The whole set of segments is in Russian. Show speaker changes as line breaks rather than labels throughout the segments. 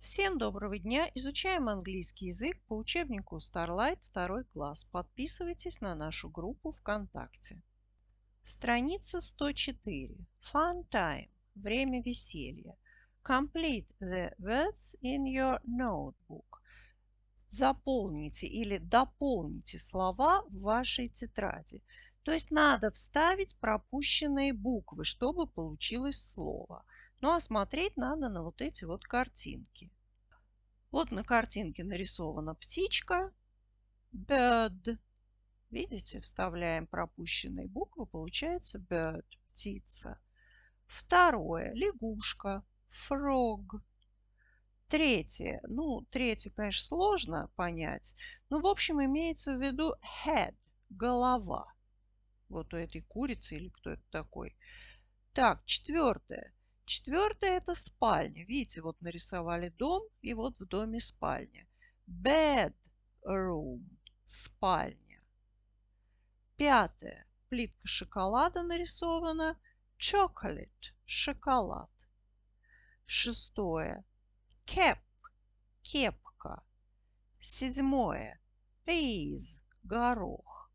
Всем доброго дня! Изучаем английский язык по учебнику Starlight 2 класс. Подписывайтесь на нашу группу ВКонтакте. Страница 104. Fun time. Время веселья. Complete the words in your notebook. Заполните или дополните слова в вашей тетради. То есть надо вставить пропущенные буквы, чтобы получилось слово – ну а смотреть надо на вот эти вот картинки. Вот на картинке нарисована птичка. Bird. Видите, вставляем пропущенные буквы, получается bird, птица. Второе, лягушка, frog. Третье, ну, третье, конечно, сложно понять, но, в общем, имеется в виду head, голова. Вот у этой курицы или кто это такой. Так, четвертое, Четвертое – это спальня. Видите, вот нарисовали дом, и вот в доме спальня. Bedroom – спальня. Пятое – плитка шоколада нарисована. Chocolate – шоколад. Шестое – cap – кепка. Седьмое – peas – горох.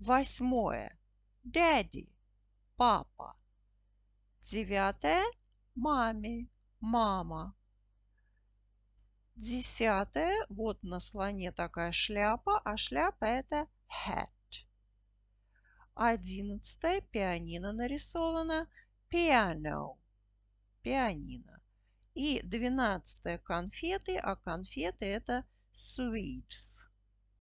Восьмое – daddy – папа. Девятое маме, мама. Десятое. Вот на слоне такая шляпа, а шляпа это hat. Одиннадцатое. Пианино нарисовано. Piano. Пианино. И двенадцатое. Конфеты, а конфеты это sweets.